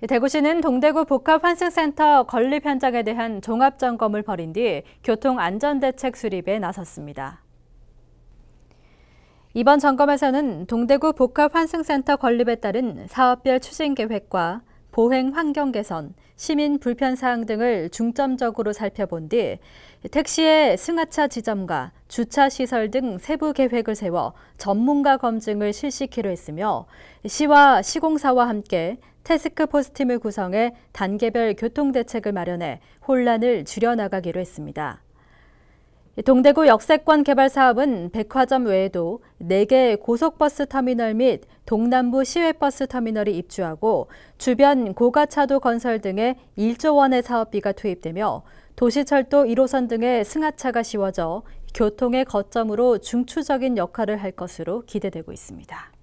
예, 대구시는 동대구 복합환승센터 건립 현장에 대한 종합점검을 벌인 뒤 교통안전대책 수립에 나섰습니다. 이번 점검에서는 동대구 복합환승센터 건립에 따른 사업별 추진계획과 보행 환경 개선, 시민 불편 사항 등을 중점적으로 살펴본 뒤 택시의 승하차 지점과 주차 시설 등 세부 계획을 세워 전문가 검증을 실시키려 했으며 시와 시공사와 함께 태스크포스 팀을 구성해 단계별 교통 대책을 마련해 혼란을 줄여나가기로 했습니다. 동대구 역세권 개발 사업은 백화점 외에도 4개의 고속버스 터미널 및 동남부 시외버스 터미널이 입주하고 주변 고가차도 건설 등의 1조 원의 사업비가 투입되며 도시철도 1호선 등의 승하차가 씌워져 교통의 거점으로 중추적인 역할을 할 것으로 기대되고 있습니다.